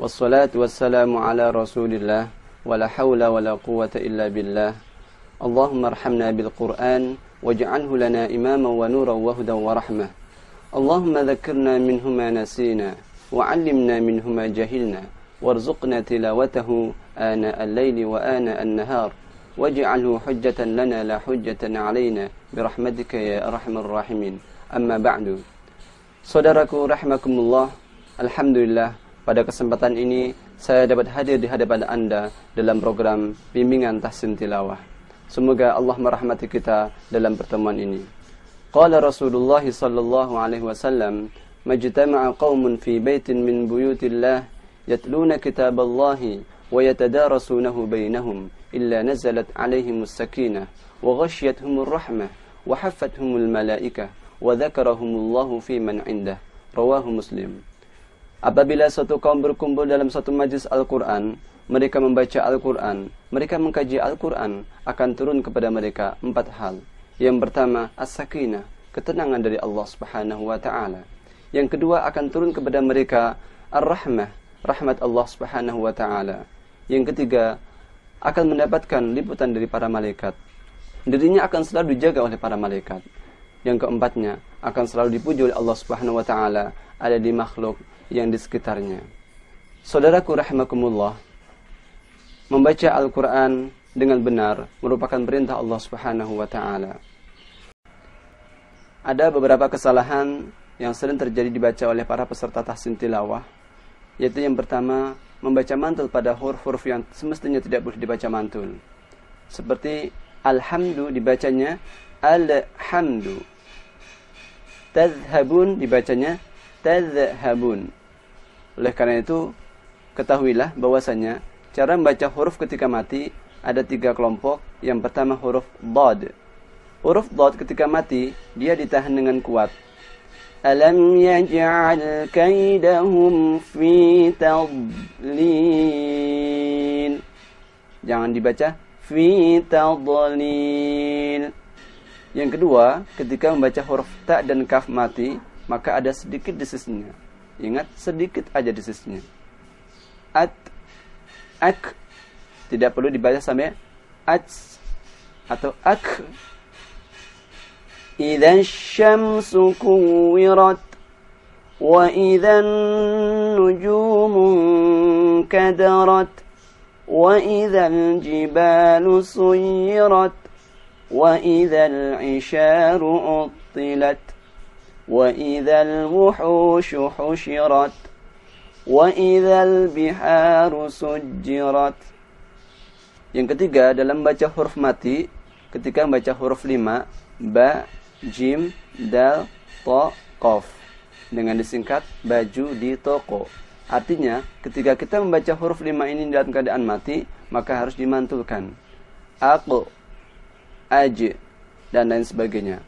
والصلاة والسلام على رسول الله ولا حول ولا قوة إلا بالله اللهم ارحمنا بالقرآن واجعله لنا إماما ونورا وهدى ورحمة اللهم ذكرنا منهما نسينا وعلمنا منهما جهلنا وارزقنا تلاوته آناء الليل وآناء النهار واجعله حجة لنا لا حجة علينا برحمتك يا أرحم الراحمين أما بعد رحمكم الله الحمد لله pada kesempatan ini saya dapat hadir di hadapan anda dalam program bimbingan tahsin tilawah. Semoga Allah merahmati kita dalam pertemuan ini. Qala Rasulullah sallallahu alaihi wasallam, "Majtama'a qaumun fi baitin min buyutillah yatluna kitaballahi wa yatadarasunahu bainahum illa nazalat alaihimus sakinah wa ghashiyatuhumur rahmah wa haffathumul malaikah wa dzakarahumullahu fi man 'indah." Rawahu Muslim. Apabila suatu kaum berkumpul dalam satu majlis Al-Quran, mereka membaca Al-Quran, mereka mengkaji Al-Quran, akan turun kepada mereka empat hal. Yang pertama, As-Sakinah, ketenangan dari Allah Subhanahu Wa Taala. Yang kedua, akan turun kepada mereka Ar-Rahmah, rahmat Allah Subhanahu Wa Taala. Yang ketiga, akan mendapatkan liputan dari para malaikat. Dirinya akan selalu dijaga oleh para malaikat. Yang keempatnya, akan selalu dipuji oleh Allah Subhanahu Wa Taala ada di makhluk yang di sekitarnya. Saudaraku rahimakumullah, membaca Al-Quran dengan benar merupakan perintah Allah Subhanahu wa taala. Ada beberapa kesalahan yang sering terjadi dibaca oleh para peserta tahsin tilawah, yaitu yang pertama, membaca mantul pada huruf-huruf yang semestinya tidak boleh dibaca mantul. Seperti alhamdu dibacanya alhamdu. Tazhabun dibacanya tazhabun. Oleh karena itu, ketahuilah bahwasanya cara membaca huruf ketika mati ada tiga kelompok. Yang pertama huruf dad. Huruf dad ketika mati, dia ditahan dengan kuat. Alam yaj'al kaidahum fi tadlil. Jangan dibaca fi tadlil. Yang kedua, ketika membaca huruf ta dan kaf mati, maka ada sedikit desisnya Ingat sedikit aja di At, ak, tidak perlu dibaca sampai at atau ak. Idan syamsu kuwirat wa idan nujumu kadarat wa idan jibalu suyirat wa idan isharu utilat. وإذا الوحوش حشرت وإذا البحار سجرت Yang ketiga dalam baca huruf mati ketika membaca huruf lima ba, jim, dal, to, kof dengan disingkat baju di toko. Artinya, ketika kita membaca huruf lima ini dalam keadaan mati, maka harus dimantulkan. Aku, aj, dan lain sebagainya.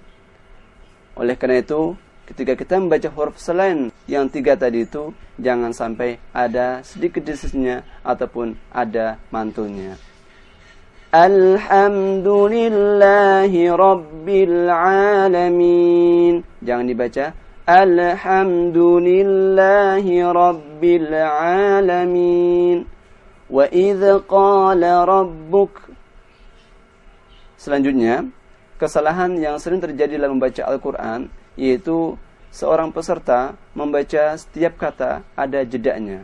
Oleh karena itu, Ketika kita membaca huruf selain yang tiga tadi itu, jangan sampai ada sedikit desisnya ataupun ada mantunya. Alhamdulillahi Rabbil Alamin. Jangan dibaca. Alhamdulillahi Rabbil Alamin. Wa idh qala Rabbuk. Selanjutnya, kesalahan yang sering terjadi dalam membaca Al-Quran, yaitu seorang peserta membaca setiap kata ada jedanya.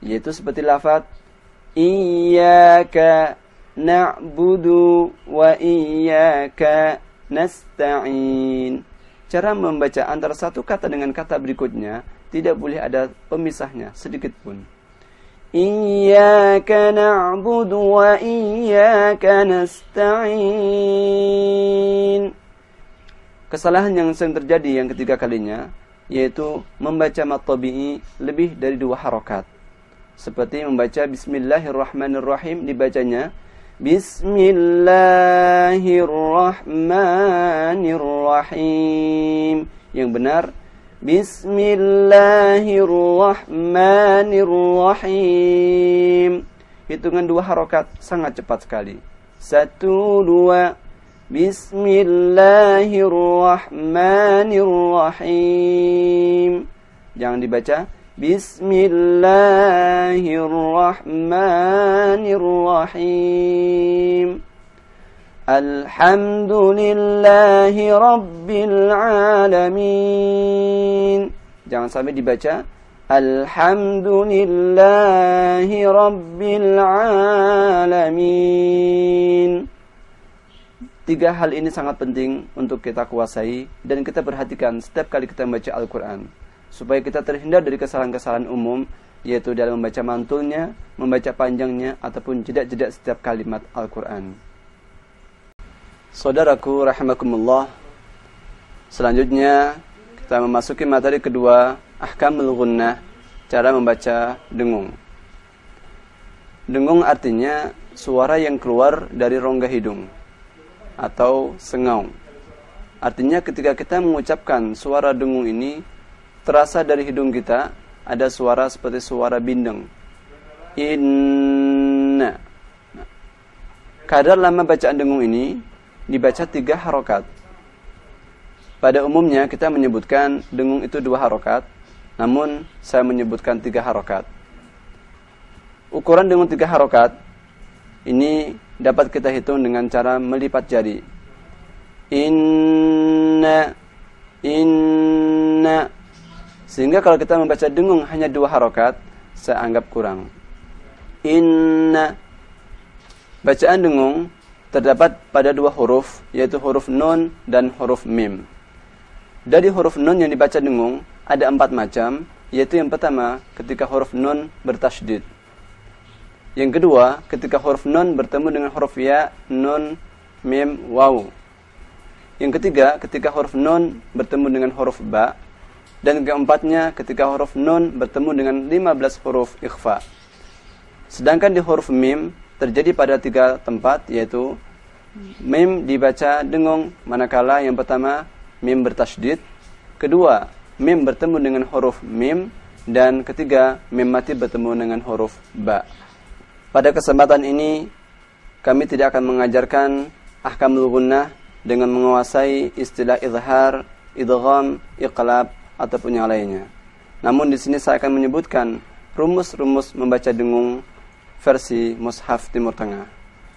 Yaitu seperti lafat Iyaka na'budu wa iyaka nasta'in. Cara membaca antara satu kata dengan kata berikutnya tidak boleh ada pemisahnya sedikit pun. Iyaka na'budu wa iyaka nasta'in. Kesalahan yang sering terjadi yang ketiga kalinya yaitu membaca mat tabi'i lebih dari dua harokat. Seperti membaca Bismillahirrahmanirrahim dibacanya Bismillahirrahmanirrahim. Yang benar Bismillahirrahmanirrahim. Hitungan dua harokat sangat cepat sekali. Satu, dua, بسم الله الرحمن الرحيم jangan dibaca بسم الله الرحمن الرحيم الحمد لله رب العالمين jangan sampai dibaca الحمد لله رب العالمين Tiga hal ini sangat penting untuk kita kuasai dan kita perhatikan setiap kali kita membaca Al-Quran. Supaya kita terhindar dari kesalahan-kesalahan umum, yaitu dalam membaca mantulnya, membaca panjangnya, ataupun jeda-jeda setiap kalimat Al-Quran. Saudaraku rahimakumullah, selanjutnya kita memasuki materi kedua, Ahkamul Gunnah, cara membaca dengung. Dengung artinya suara yang keluar dari rongga hidung atau sengau Artinya ketika kita mengucapkan suara dengung ini, terasa dari hidung kita ada suara seperti suara bindeng. Inna. Kadar lama bacaan dengung ini dibaca tiga harokat. Pada umumnya kita menyebutkan dengung itu dua harokat, namun saya menyebutkan tiga harokat. Ukuran dengung tiga harokat ini dapat kita hitung dengan cara melipat jari. Inna inna sehingga kalau kita membaca dengung hanya dua harokat saya anggap kurang. Inna bacaan dengung terdapat pada dua huruf yaitu huruf nun dan huruf mim. Dari huruf nun yang dibaca dengung ada empat macam yaitu yang pertama ketika huruf nun bertasydid yang kedua, ketika huruf nun bertemu dengan huruf ya, nun, mim, waw. Yang ketiga, ketika huruf nun bertemu dengan huruf ba. Dan keempatnya, ketika huruf nun bertemu dengan 15 huruf ikhfa. Sedangkan di huruf mim terjadi pada tiga tempat, yaitu mim dibaca dengung, manakala yang pertama mim bertasdid, kedua mim bertemu dengan huruf mim, dan ketiga mim mati bertemu dengan huruf ba. Pada kesempatan ini kami tidak akan mengajarkan ahkamul gunnah dengan menguasai istilah izhar, idgham, iqlab ataupun yang lainnya. Namun di sini saya akan menyebutkan rumus-rumus membaca dengung versi mushaf Timur Tengah.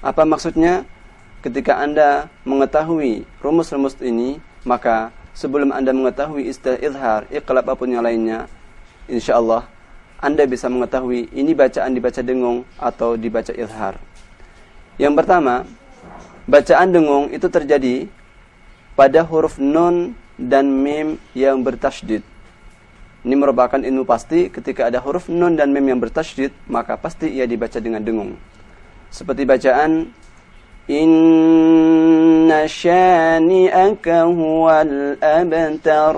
Apa maksudnya? Ketika Anda mengetahui rumus-rumus ini, maka sebelum Anda mengetahui istilah izhar, iqlab ataupun yang lainnya, insyaallah anda bisa mengetahui ini bacaan dibaca dengung atau dibaca ilhar. Yang pertama, bacaan dengung itu terjadi pada huruf nun dan mim yang bertasydid. Ini merupakan ilmu pasti ketika ada huruf nun dan mim yang bertasydid, maka pasti ia dibaca dengan dengung. Seperti bacaan Inna syani'aka huwal abtar.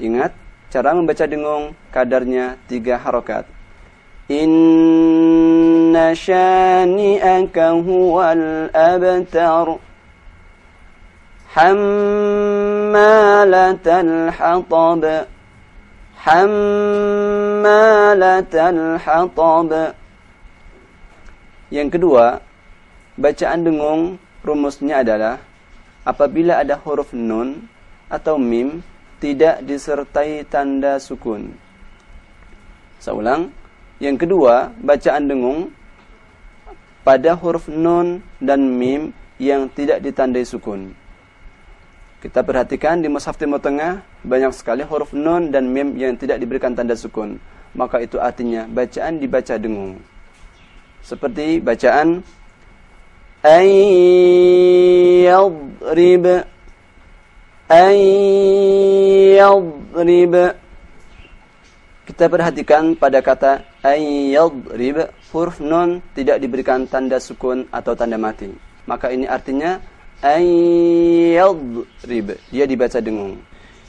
Ingat, Cara membaca dengung kadarnya tiga harokat. Inna syani'aka huwal abtar Hammalatal hatab Hammalatal hatab Yang kedua, bacaan dengung rumusnya adalah apabila ada huruf nun atau mim tidak disertai tanda sukun. Saya ulang. Yang kedua, bacaan dengung pada huruf nun dan mim yang tidak ditandai sukun. Kita perhatikan di Mushaf Timur Tengah, banyak sekali huruf nun dan mim yang tidak diberikan tanda sukun. Maka itu artinya bacaan dibaca dengung. Seperti bacaan, Ayyadrib Ayyadrib Ayyadrib. Kita perhatikan pada kata ayyadrib, huruf nun tidak diberikan tanda sukun atau tanda mati. Maka ini artinya ayyadrib. Dia dibaca dengung.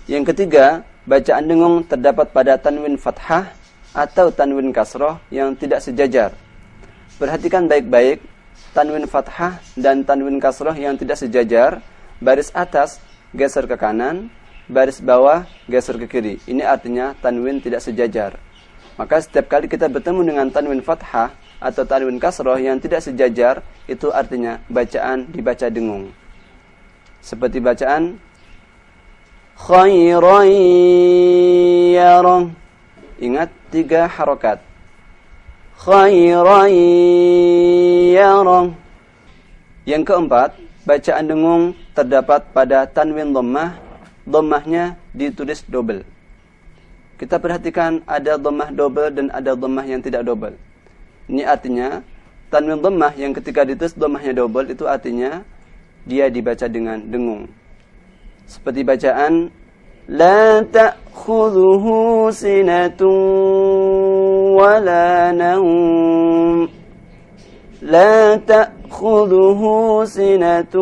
Yang ketiga, bacaan dengung terdapat pada tanwin fathah atau tanwin kasroh yang tidak sejajar. Perhatikan baik-baik tanwin fathah dan tanwin kasroh yang tidak sejajar, baris atas geser ke kanan, baris bawah geser ke kiri. Ini artinya tanwin tidak sejajar. Maka setiap kali kita bertemu dengan tanwin fathah atau tanwin kasroh yang tidak sejajar, itu artinya bacaan dibaca dengung. Seperti bacaan khairan yarong. Ingat tiga harokat. Khairan ya Yang keempat, bacaan dengung terdapat pada tanwin lemah domahnya ditulis double. Kita perhatikan ada domah double dan ada domah yang tidak double. Ini artinya tanwin domah yang ketika ditulis domahnya double itu artinya dia dibaca dengan dengung. Seperti bacaan لا تأخذه سنة ولا نوم لا تأخذه سنة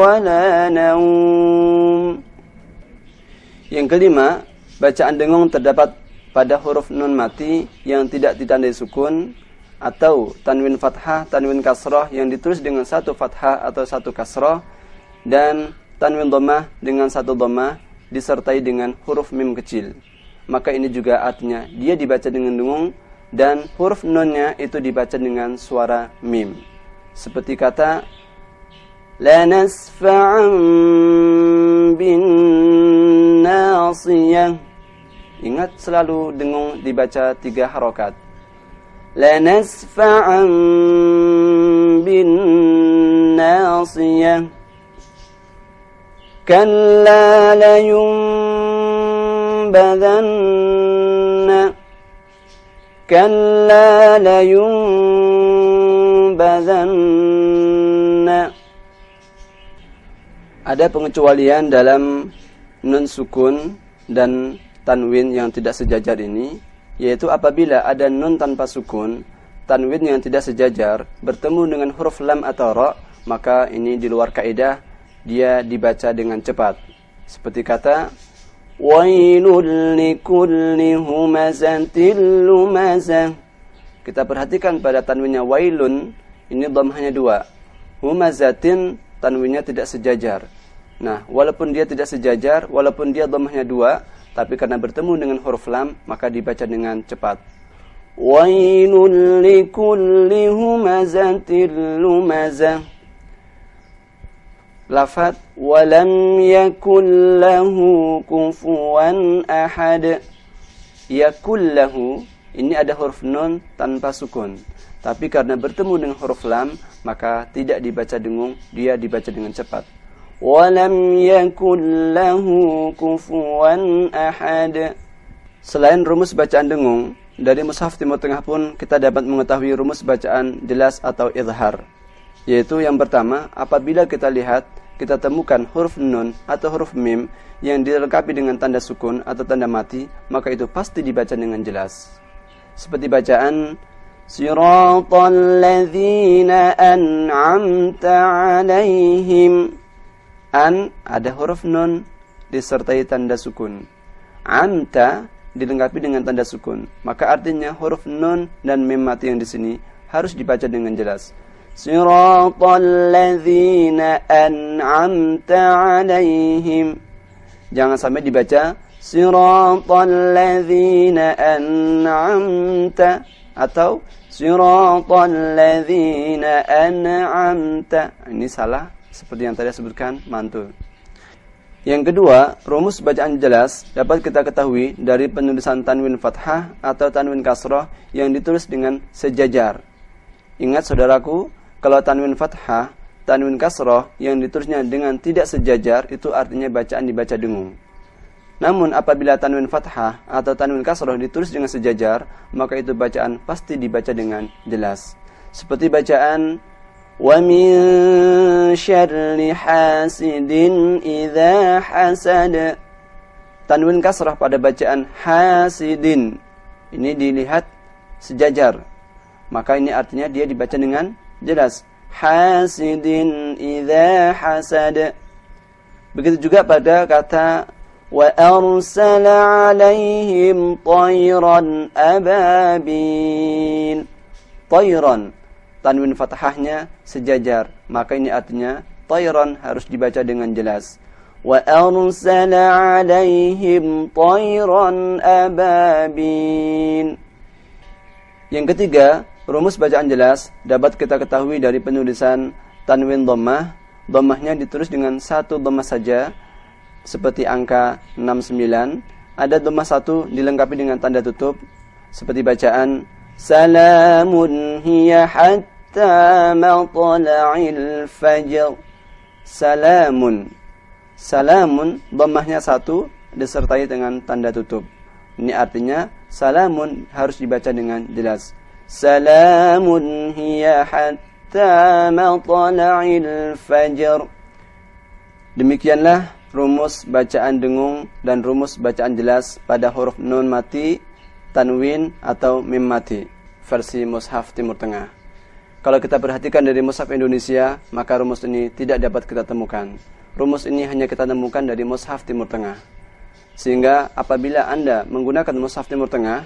ولا نوم Yang kelima, bacaan dengung terdapat pada huruf nun mati yang tidak ditandai sukun atau tanwin fathah, tanwin kasroh yang ditulis dengan satu fathah atau satu kasroh dan tanwin domah dengan satu domah disertai dengan huruf mim kecil. Maka ini juga artinya dia dibaca dengan dengung dan huruf nunnya itu dibaca dengan suara mim. Seperti kata la nasfa'an bin nasiyah. Ingat selalu dengung dibaca tiga harokat. La nasfa'an bin nasiyah. Kalla la badan. كلا لينبذن Ada pengecualian dalam nun sukun dan tanwin yang tidak sejajar ini yaitu apabila ada nun tanpa sukun tanwin yang tidak sejajar bertemu dengan huruf lam atau ra maka ini di luar kaidah dia dibaca dengan cepat seperti kata Wailul likulli humazatil ma'zan. Kita perhatikan pada tanwinnya wailun, ini hanya dua. Humazatin tanwinnya tidak sejajar. Nah, walaupun dia tidak sejajar, walaupun dia hanya dua, tapi karena bertemu dengan huruf lam, maka dibaca dengan cepat. Wailul likulli humazatil lumazah lafat walam yakul lahu kufuwan ahad yakul lahu ini ada huruf nun tanpa sukun tapi karena bertemu dengan huruf lam maka tidak dibaca dengung dia dibaca dengan cepat walam yakul lahu kufuwan ahad selain rumus bacaan dengung dari mushaf timur tengah pun kita dapat mengetahui rumus bacaan jelas atau izhar yaitu yang pertama, apabila kita lihat kita temukan huruf nun atau huruf mim yang dilengkapi dengan tanda sukun atau tanda mati, maka itu pasti dibaca dengan jelas. Seperti bacaan Siratal ladzina an'amta 'alaihim. An ada huruf nun disertai tanda sukun. Amta dilengkapi dengan tanda sukun. Maka artinya huruf nun dan mim mati yang di sini harus dibaca dengan jelas. صراط الذين أنعمت عليهم. Jangan sampai dibaca صراط الذين أنعمت. atau صراط الذين أنعمت. Ini salah seperti yang tadi sebutkan mantul. Yang kedua, rumus bacaan jelas dapat kita ketahui dari penulisan tanwin fathah atau tanwin kasroh yang ditulis dengan sejajar. Ingat saudaraku, kalau tanwin fathah, tanwin kasroh yang ditulisnya dengan tidak sejajar itu artinya bacaan dibaca dengung. Namun apabila tanwin fathah atau tanwin kasroh ditulis dengan sejajar, maka itu bacaan pasti dibaca dengan jelas. Seperti bacaan ومن شر hasidin idah حسد Tanwin kasroh pada bacaan hasidin. Ini dilihat sejajar. Maka ini artinya dia dibaca dengan Jelas. Hasidin idha hasad. Begitu juga pada kata wa arsala alaihim tayran ababil. Tayran tanwin fathahnya sejajar, maka ini artinya tayran harus dibaca dengan jelas. Wa arsala alaihim tayran ababil. Yang ketiga, Rumus bacaan jelas dapat kita ketahui dari penulisan tanwin dhammah. Dhammahnya ditulis dengan satu dhammah saja seperti angka 69. Ada dhammah satu dilengkapi dengan tanda tutup seperti bacaan Salamun hiya hatta matla'il fajr. Salamun. Salamun dhammahnya satu disertai dengan tanda tutup. Ini artinya salamun harus dibaca dengan jelas. سلام هي حتى مطلع الفجر Demikianlah rumus bacaan dengung dan rumus bacaan jelas pada huruf nun mati, tanwin atau mim mati versi mushaf Timur Tengah. Kalau kita perhatikan dari mushaf Indonesia, maka rumus ini tidak dapat kita temukan. Rumus ini hanya kita temukan dari mushaf Timur Tengah. Sehingga apabila Anda menggunakan mushaf Timur Tengah,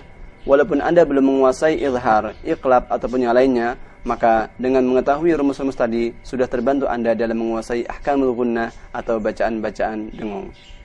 walaupun Anda belum menguasai izhar, iqlab ataupun yang lainnya, maka dengan mengetahui rumus-rumus tadi sudah terbantu Anda dalam menguasai ahkamul gunnah atau bacaan-bacaan dengung.